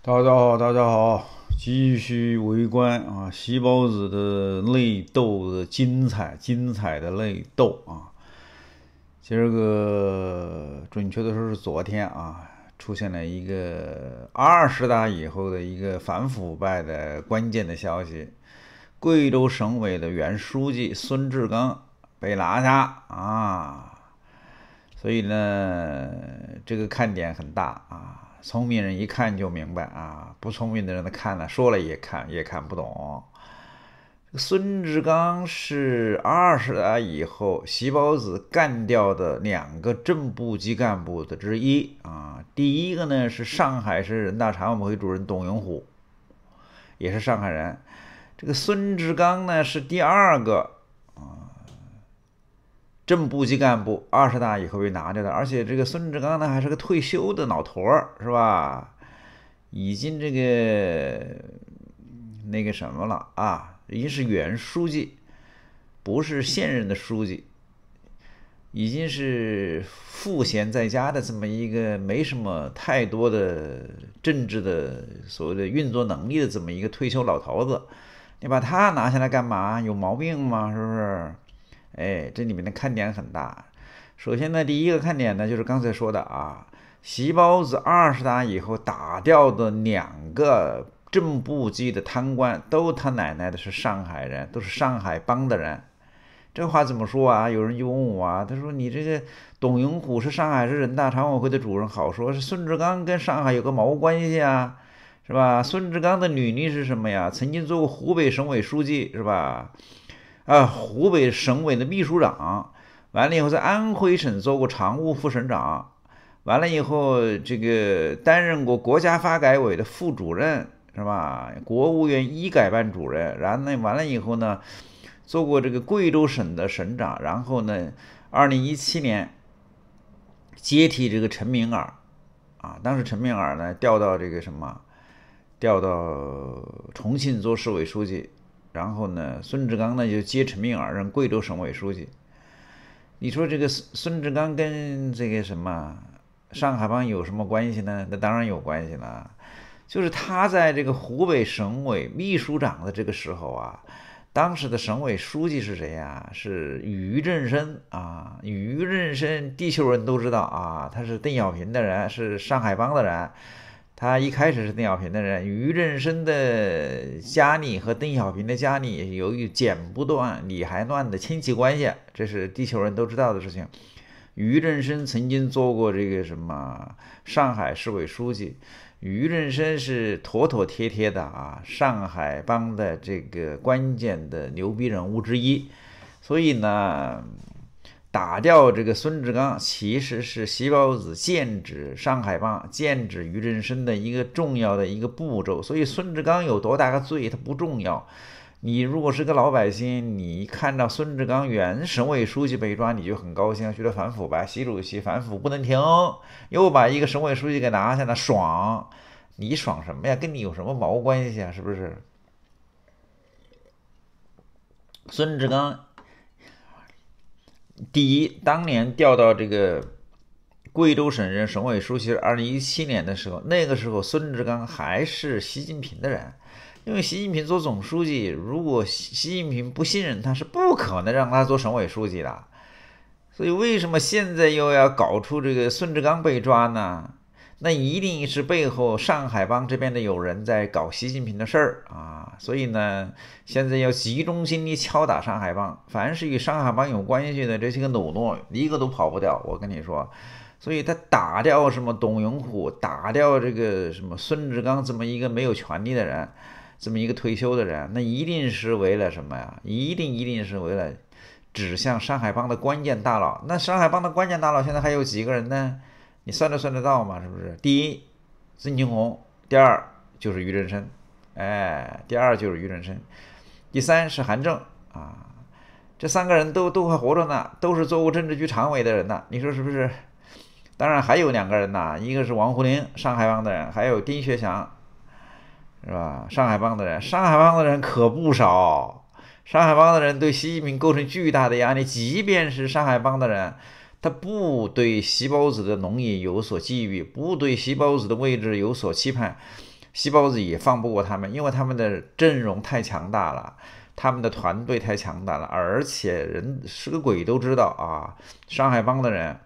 大家好，大家好，继续围观啊！西包子的内斗的精彩，精彩的内斗啊！今儿个，准确的说是昨天啊，出现了一个二十大以后的一个反腐败的关键的消息：贵州省委的原书记孙志刚被拿下啊！所以呢，这个看点很大啊！聪明人一看就明白啊，不聪明的人呢看了说了也看也看不懂。孙志刚是二十来以后，习包子干掉的两个正部级干部的之一啊。第一个呢是上海市人大常委会主任董永虎，也是上海人。这个孙志刚呢是第二个。正部级干部二十大以后被拿掉的，而且这个孙志刚呢还是个退休的老头儿，是吧？已经这个那个什么了啊？已经是原书记，不是现任的书记，已经是赋闲在家的这么一个没什么太多的政治的所谓的运作能力的这么一个退休老头子，你把他拿下来干嘛？有毛病吗？是不是？哎，这里面的看点很大。首先呢，第一个看点呢，就是刚才说的啊，习包子二十打以后打掉的两个正部级的贪官，都他奶奶的，是上海人，都是上海帮的人。这话怎么说啊？有人就问我啊，他说你这个董云虎是上海市人大常委会的主任，好说，是孙志刚跟上海有个毛关系啊？是吧？孙志刚的履历是什么呀？曾经做过湖北省委书记，是吧？啊，湖北省委的秘书长，完了以后在安徽省做过常务副省长，完了以后这个担任过国家发改委的副主任，是吧？国务院医改办主任，然后呢，完了以后呢，做过这个贵州省的省长，然后呢，二零一七年接替这个陈明尔，啊，当时陈明尔呢调到这个什么，调到重庆做市委书记。然后呢，孙志刚呢就接陈明尔任贵州省委书记。你说这个孙孙志刚跟这个什么上海帮有什么关系呢？那当然有关系了，就是他在这个湖北省委秘书长的这个时候啊，当时的省委书记是谁呀？是俞振声啊，俞振声，地球人都知道啊，他是邓小平的人，是上海帮的人。他一开始是邓小平的人，俞振声的家里和邓小平的家里由于剪不断理还乱的亲戚关系，这是地球人都知道的事情。俞振声曾经做过这个什么上海市委书记，俞振声是妥妥贴贴的啊，上海帮的这个关键的牛逼人物之一，所以呢。打掉这个孙志刚，其实是习包子剑指上海帮、剑指于正生的一个重要的一个步骤。所以孙志刚有多大个罪，他不重要。你如果是个老百姓，你看到孙志刚原省委书记被抓，你就很高兴，觉得反腐败，习主席反腐不能停，又把一个省委书记给拿下了，爽！你爽什么呀？跟你有什么毛关系啊？是不是？孙志刚。第一，当年调到这个贵州省任省委书记是二零一七年的时候，那个时候孙志刚还是习近平的人，因为习近平做总书记，如果习近平不信任他，是不可能让他做省委书记的。所以，为什么现在又要搞出这个孙志刚被抓呢？那一定是背后上海帮这边的有人在搞习近平的事儿啊。所以呢，现在要集中精力敲打上海帮，凡是与上海帮有关系的这些个喽啰，一个都跑不掉。我跟你说，所以他打掉什么董永虎，打掉这个什么孙志刚，这么一个没有权利的人，这么一个退休的人，那一定是为了什么呀？一定一定是为了指向山海帮的关键大佬。那山海帮的关键大佬现在还有几个人呢？你算得算得到吗？是不是？第一，孙庆红；第二就是俞振声。哎，第二就是于正声，第三是韩正啊，这三个人都都还活着呢，都是做过政治局常委的人呢，你说是不是？当然还有两个人呢，一个是王沪宁，上海帮的人，还有丁学祥，是吧？上海帮的人，上海帮的人可不少，上海帮的人对习近平构成巨大的压力。即便是上海帮的人，他不对习包子的农业有所觊觎，不对习包子的位置有所期盼。西包子也放不过他们，因为他们的阵容太强大了，他们的团队太强大了，而且人是个鬼都知道啊，上海帮的人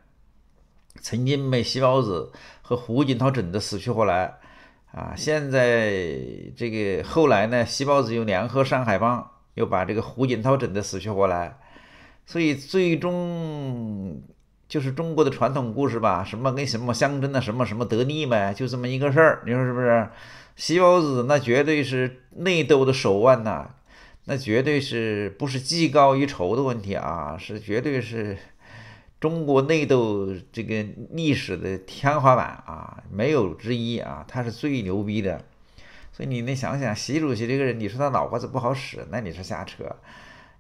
曾经被西包子和胡锦涛整得死去活来啊，现在这个后来呢，西包子又联合上海帮又把这个胡锦涛整得死去活来，所以最终。就是中国的传统故事吧，什么跟什么相争的，什么什么得利呗，就这么一个事儿，你说是不是？习包子那绝对是内斗的手腕呐，那绝对是不是技高一筹的问题啊，是绝对是中国内斗这个历史的天花板啊，没有之一啊，他是最牛逼的。所以你那想想，习主席这个人，你说他脑瓜子不好使，那你是瞎扯。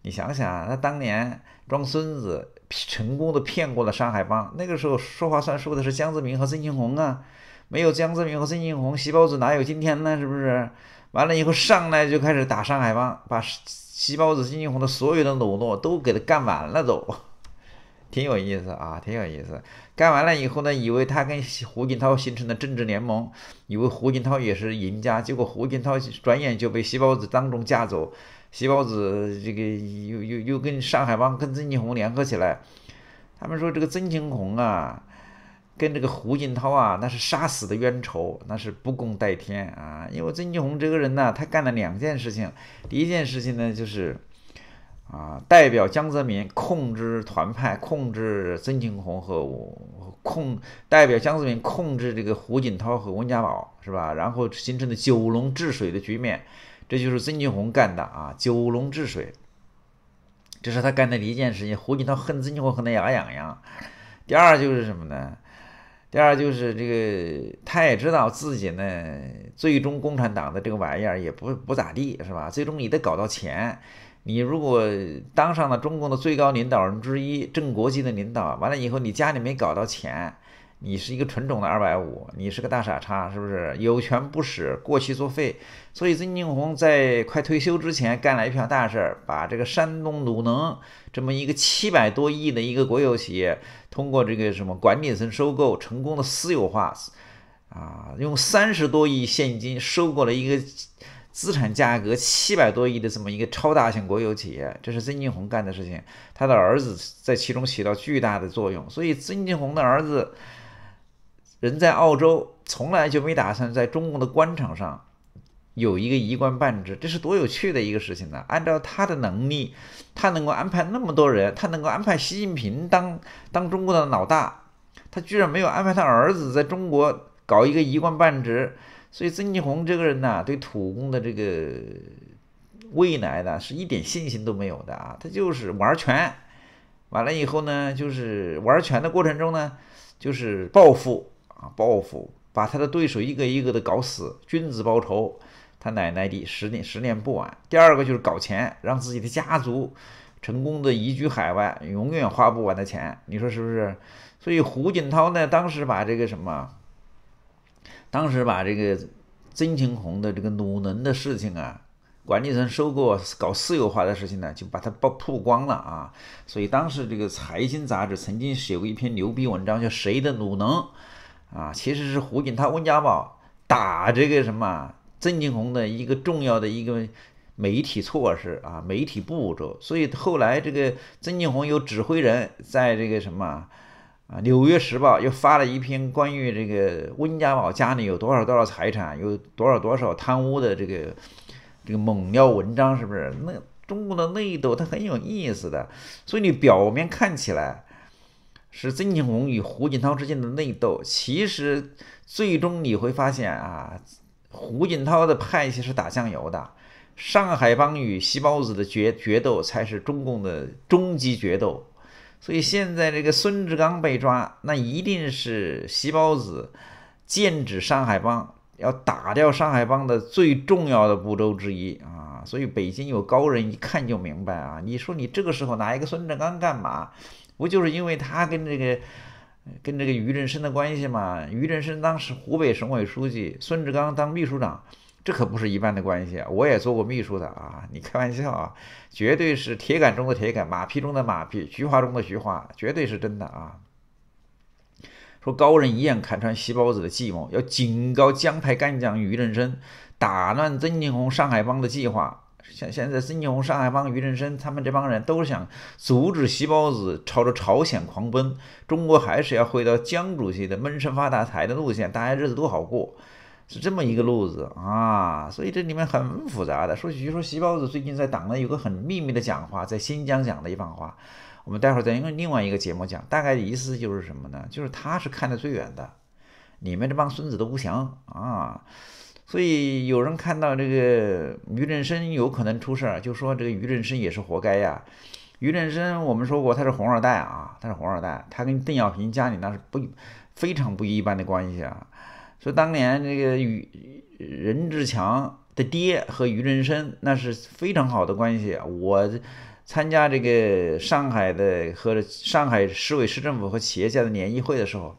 你想想，他当年装孙子。成功的骗过了上海帮，那个时候说话算数的是江泽民和孙庆红啊，没有江泽民和孙庆红，习包子哪有今天呢？是不是？完了以后上来就开始打上海帮，把习包子、孙庆红的所有的裸露都给他干完了，都，挺有意思啊，挺有意思。干完了以后呢，以为他跟胡锦涛形成了政治联盟，以为胡锦涛也是赢家，结果胡锦涛转眼就被习包子当众架走。习包子，这个又又又跟上海帮跟曾庆红联合起来，他们说这个曾庆红啊，跟这个胡锦涛啊，那是杀死的冤仇，那是不共戴天啊！因为曾庆红这个人呢，他干了两件事情，第一件事情呢就是，啊，代表江泽民控制团派，控制曾庆红和我。控代表江泽民控制这个胡锦涛和温家宝，是吧？然后形成了九龙治水的局面。这就是曾庆红干的啊，九龙治水，这是他干的第一件事情。胡锦涛恨曾庆红恨得牙痒痒。第二就是什么呢？第二就是这个，他也知道自己呢，最终共产党的这个玩意儿也不不咋地，是吧？最终你得搞到钱。你如果当上了中共的最高领导人之一，正国级的领导，完了以后，你家里没搞到钱。你是一个纯种的二百五，你是个大傻叉，是不是？有权不使，过期作废。所以曾庆红在快退休之前干了一票大事儿，把这个山东鲁能这么一个七百多亿的一个国有企业，通过这个什么管理层收购，成功的私有化，啊，用三十多亿现金收购了一个资产价格七百多亿的这么一个超大型国有企业，这是曾庆红干的事情。他的儿子在其中起到巨大的作用，所以曾庆红的儿子。人在澳洲，从来就没打算在中国的官场上有一个一官半职，这是多有趣的一个事情呢！按照他的能力，他能够安排那么多人，他能够安排习近平当当中国的老大，他居然没有安排他儿子在中国搞一个一官半职。所以曾庆红这个人呢，对土共的这个未来呢，是一点信心都没有的啊！他就是玩权，完了以后呢，就是玩权的过程中呢，就是报复。啊，报复把他的对手一个一个的搞死，君子报仇，他奶奶的十年十年不晚。第二个就是搞钱，让自己的家族成功的移居海外，永远花不完的钱，你说是不是？所以胡锦涛呢，当时把这个什么，当时把这个曾庆红的这个鲁能的事情啊，管理层收购搞私有化的事情呢，就把它曝曝光了啊。所以当时这个财经杂志曾经写过一篇牛逼文章，叫谁的鲁能。啊，其实是胡锦，涛、温家宝打这个什么曾庆红的一个重要的一个媒体措施啊，媒体步骤。所以后来这个曾庆红又指挥人在这个什么啊《纽约时报》又发了一篇关于这个温家宝家里有多少多少财产，有多少多少贪污的这个这个猛料文章，是不是？那中国的内斗它很有意思的，所以你表面看起来。是曾庆红与胡锦涛之间的内斗，其实最终你会发现啊，胡锦涛的派系是打酱油的，上海帮与西包子的决决斗才是中共的终极决斗。所以现在这个孙志刚被抓，那一定是西包子剑指上海帮，要打掉上海帮的最重要的步骤之一啊。所以北京有高人一看就明白啊，你说你这个时候拿一个孙志刚干嘛？不就是因为他跟这个，跟这个俞振声的关系嘛？俞振声当时湖北省委书记，孙志刚当秘书长，这可不是一般的关系。我也做过秘书的啊，你开玩笑啊？绝对是铁杆中的铁杆，马屁中的马屁，菊花中的菊花，绝对是真的啊！说高人一眼看穿西包子的计谋，要警告江派干将俞振声，打乱曾庆红上海帮的计划。像现在孙继红、上海帮、于正声他们这帮人都想阻止“西包子”朝着朝鲜狂奔，中国还是要回到江主席的闷声发大财的路线，大家日子都好过，是这么一个路子啊。所以这里面很复杂的。说据说“西包子”最近在党内有个很秘密的讲话，在新疆讲的一番话，我们待会儿再用另外一个节目讲。大概的意思就是什么呢？就是他是看得最远的，你们这帮孙子都不行啊。所以有人看到这个于振声有可能出事儿，就说这个于振声也是活该呀。于振声我们说过他是红二代啊，他是红二代，他跟邓小平家里那是不非常不一般的关系啊。说当年这个于任志强的爹和于振声那是非常好的关系。我参加这个上海的和上海市委市政府和企业家的联谊会的时候。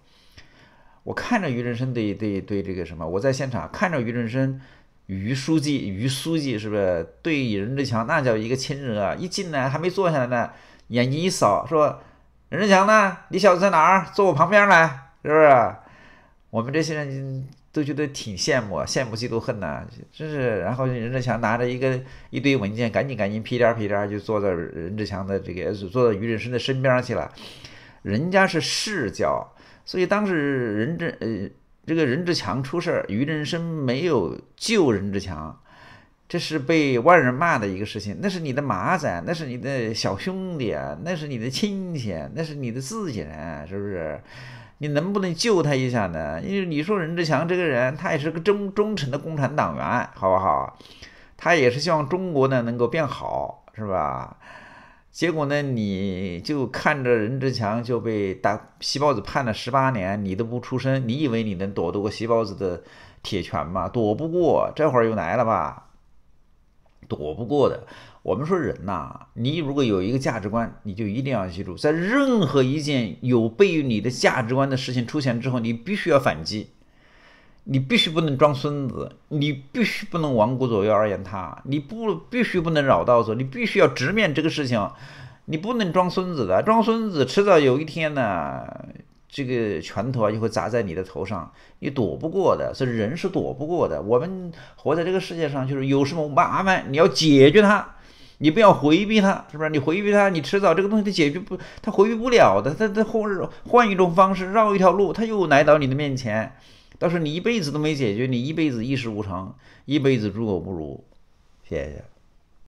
我看着于振声对对对这个什么，我在现场看着于振声，于书记于书记是不是对任志强那叫一个亲热啊！一进来还没坐下来呢，眼睛一扫说：“任志强呢？你小子在哪儿？坐我旁边来，是不是？”我们这些人都觉得挺羡慕，羡慕嫉妒恨呐，真是。然后任志强拿着一个一堆文件，赶紧赶紧屁颠儿屁颠儿就坐到任志强的这个坐到于振声的身边儿去了，人家是视角，所以当时任志呃，这个任志强出事儿，于正声没有救任志强，这是被外人骂的一个事情。那是你的马仔，那是你的小兄弟，那是你的亲戚，那是你的自己人，是不是？你能不能救他一下呢？因为你说任志强这个人，他也是个忠忠诚的共产党员，好不好？他也是希望中国呢能够变好，是吧？结果呢？你就看着任志强就被大西包子判了十八年，你都不出声，你以为你能躲得过西包子的铁拳吗？躲不过，这会儿又来了吧？躲不过的。我们说人呐，你如果有一个价值观，你就一定要记住，在任何一件有悖于你的价值观的事情出现之后，你必须要反击。你必须不能装孙子，你必须不能亡国左右而言他，你不必须不能绕道走，你必须要直面这个事情。你不能装孙子的，装孙子迟早有一天呢，这个拳头啊就会砸在你的头上，你躲不过的。所以人是躲不过的。我们活在这个世界上，就是有什么麻烦，你要解决它，你不要回避它，是不是？你回避它，你迟早这个东西它解决不，它回避不了的。它它者换一种方式，绕一条路，它又来到你的面前。要是你一辈子都没解决，你一辈子一食无常，一辈子猪狗不如，谢谢。